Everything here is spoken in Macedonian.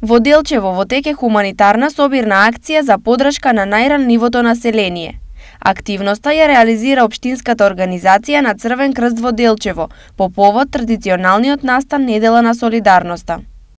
Во Делчево во теке хуманитарна собирна акција за подршка на најранливото население. Активноста ја реализира Обштинската организација на Црвен крст во Делчево по повод традиционалниот настан недела на солидарноста.